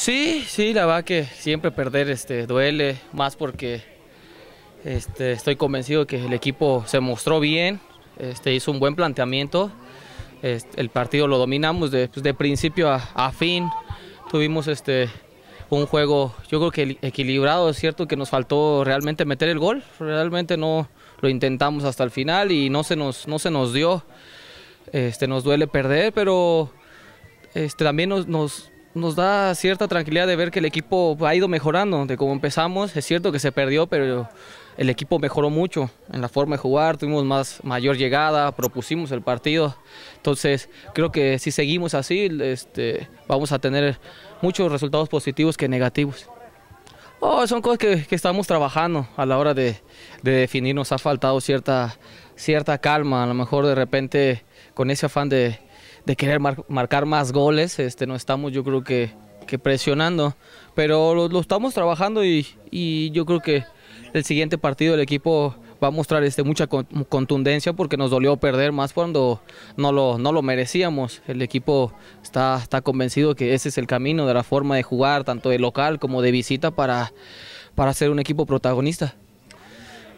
Sí, sí, la verdad que siempre perder este, duele, más porque este, estoy convencido que el equipo se mostró bien, este, hizo un buen planteamiento, este, el partido lo dominamos de, pues, principio a, fin, tuvimos este, un juego yo creo que equilibrado, es cierto que nos faltó realmente meter el gol, realmente no lo intentamos hasta el final y no se nos, no se nos dio, este, nos duele perder, pero este, también nos nos da cierta tranquilidad de ver que el equipo ha ido mejorando. De como empezamos, es cierto que se perdió, pero el equipo mejoró mucho en la forma de jugar, tuvimos más mayor llegada, propusimos el partido. Entonces, creo que si seguimos así, este, vamos a tener muchos resultados positivos que negativos. Oh, son cosas que, estamos trabajando a la hora de, de, definir. Nos ha faltado cierta, cierta calma, a lo mejor de repente con ese afán de, de querer marcar más goles, este, no estamos yo creo que, presionando, pero lo, estamos trabajando y, yo creo que el siguiente partido el equipo va a mostrar este, mucha contundencia porque nos dolió perder más cuando no lo, no lo merecíamos. El equipo está, está convencido que ese es el camino de la forma de jugar, tanto de local como de visita, para, para ser un equipo protagonista.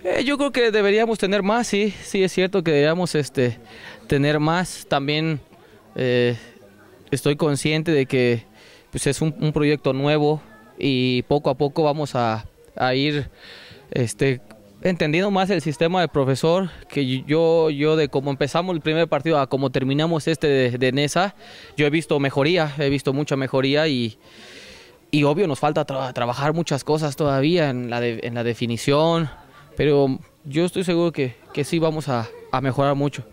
Eh, yo creo que deberíamos tener más, sí, sí es cierto que deberíamos este, tener más. También eh, estoy consciente de que pues, es un, proyecto nuevo y poco a poco vamos a, ir este, entendiendo más el sistema de profesor, que yo, yo de cómo empezamos el primer partido a cómo terminamos este de, NESA, yo he visto mejoría, he visto mucha mejoría y, obvio nos falta trabajar muchas cosas todavía en la, definición, pero yo estoy seguro que, que sí vamos a mejorar mucho.